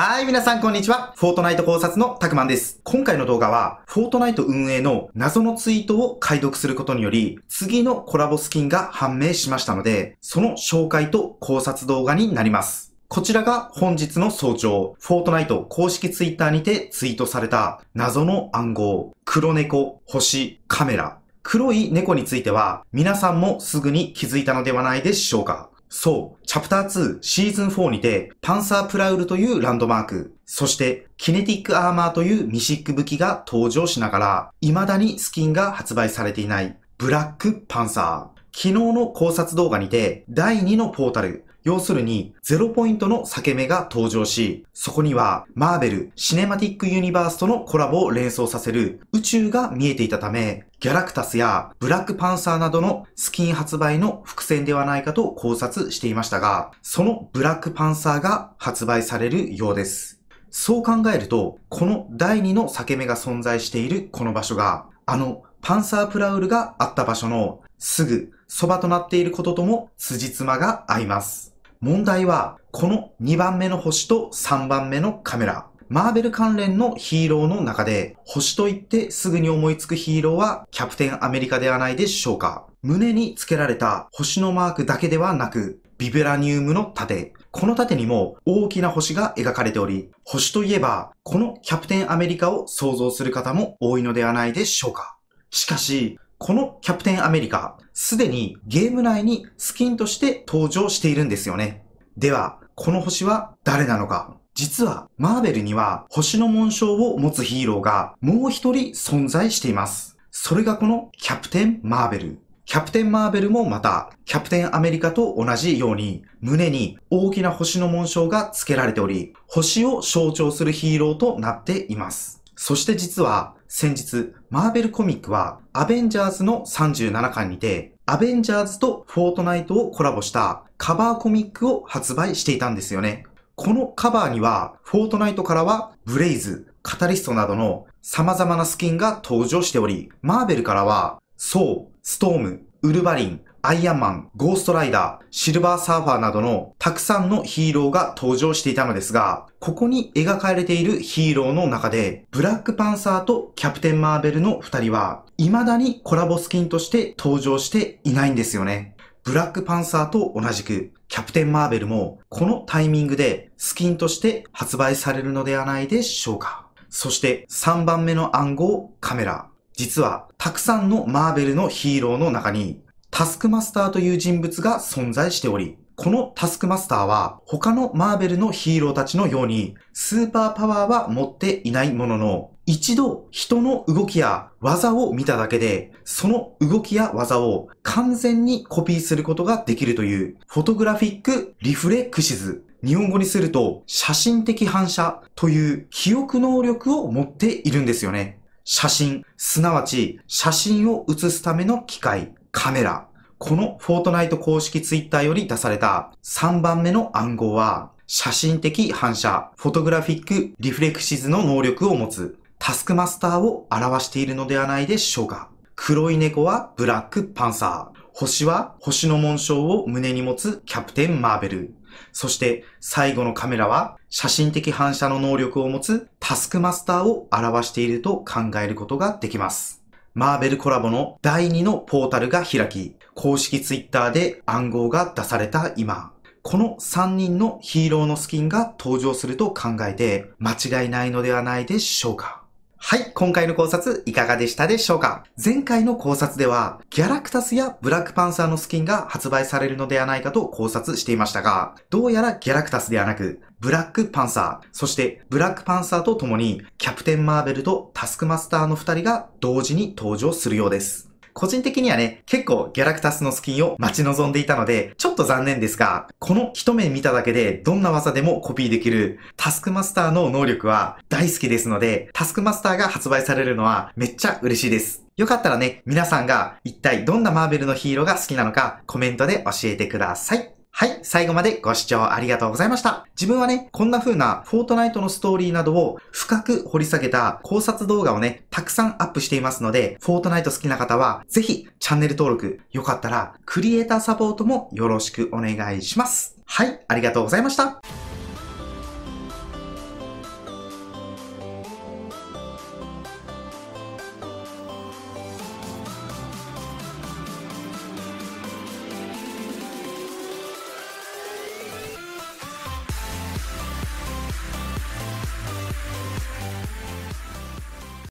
はい、皆さんこんにちは。フォートナイト考察のたくまんです。今回の動画は、フォートナイト運営の謎のツイートを解読することにより、次のコラボスキンが判明しましたので、その紹介と考察動画になります。こちらが本日の早朝、フォートナイト公式ツイッターにてツイートされた謎の暗号、黒猫、星、カメラ。黒い猫については、皆さんもすぐに気づいたのではないでしょうか。そう、チャプター2シーズン4にて、パンサープラウルというランドマーク、そして、キネティックアーマーというミシック武器が登場しながら、未だにスキンが発売されていない、ブラックパンサー。昨日の考察動画にて、第2のポータル、要するに、ゼロポイントの裂け目が登場し、そこには、マーベル・シネマティック・ユニバースとのコラボを連想させる宇宙が見えていたため、ギャラクタスやブラックパンサーなどのスキン発売の伏線ではないかと考察していましたが、そのブラックパンサーが発売されるようです。そう考えると、この第2の裂け目が存在しているこの場所が、あのパンサープラウルがあった場所のすぐそばとなっていることとも辻褄が合います。問題は、この2番目の星と3番目のカメラ。マーベル関連のヒーローの中で、星と言ってすぐに思いつくヒーローはキャプテンアメリカではないでしょうか。胸に付けられた星のマークだけではなく、ビブラニウムの盾。この盾にも大きな星が描かれており、星といえば、このキャプテンアメリカを想像する方も多いのではないでしょうか。しかし、このキャプテンアメリカ、すでにゲーム内にスキンとして登場しているんですよね。では、この星は誰なのか実は、マーベルには星の紋章を持つヒーローがもう一人存在しています。それがこのキャプテン・マーベル。キャプテン・マーベルもまた、キャプテン・アメリカと同じように、胸に大きな星の紋章が付けられており、星を象徴するヒーローとなっています。そして実は、先日、マーベルコミックは、アベンジャーズの37巻にて、アベンジャーズとフォートナイトをコラボしたカバーコミックを発売していたんですよね。このカバーには、フォートナイトからは、ブレイズ、カタリストなどの様々なスキンが登場しており、マーベルからは、ソウ、ストーム、ウルバリン、アイアンマン、ゴーストライダー、シルバーサーファーなどのたくさんのヒーローが登場していたのですが、ここに描かれているヒーローの中で、ブラックパンサーとキャプテンマーベルの二人は、未だにコラボスキンとして登場していないんですよね。ブラックパンサーと同じく、キャプテンマーベルもこのタイミングでスキンとして発売されるのではないでしょうか。そして3番目の暗号、カメラ。実はたくさんのマーベルのヒーローの中にタスクマスターという人物が存在しており、このタスクマスターは他のマーベルのヒーローたちのようにスーパーパワーは持っていないものの一度人の動きや技を見ただけでその動きや技を完全にコピーすることができるというフォトグラフィックリフレクシズ日本語にすると写真的反射という記憶能力を持っているんですよね。写真、すなわち写真を写すための機械、カメラ。このフォートナイト公式ツイッターより出された3番目の暗号は、写真的反射、フォトグラフィックリフレクシズの能力を持つ、タスクマスターを表しているのではないでしょうか。黒い猫はブラックパンサー。星は星の紋章を胸に持つキャプテンマーベル。そして最後のカメラは写真的反射の能力を持つタスクマスターを表していると考えることができます。マーベルコラボの第2のポータルが開き、公式 Twitter で暗号が出された今、この3人のヒーローのスキンが登場すると考えて間違いないのではないでしょうか。はい、今回の考察いかがでしたでしょうか前回の考察では、ギャラクタスやブラックパンサーのスキンが発売されるのではないかと考察していましたが、どうやらギャラクタスではなく、ブラックパンサー、そしてブラックパンサーと共に、キャプテンマーベルとタスクマスターの2人が同時に登場するようです。個人的にはね、結構ギャラクタスのスキンを待ち望んでいたので、ちょっと残念ですが、この一目見ただけでどんな技でもコピーできるタスクマスターの能力は大好きですので、タスクマスターが発売されるのはめっちゃ嬉しいです。よかったらね、皆さんが一体どんなマーベルのヒーローが好きなのかコメントで教えてください。はい、最後までご視聴ありがとうございました。自分はね、こんな風なフォートナイトのストーリーなどを深く掘り下げた考察動画をね、たくさんアップしていますので、フォートナイト好きな方は、ぜひチャンネル登録、よかったら、クリエイターサポートもよろしくお願いします。はい、ありがとうございました。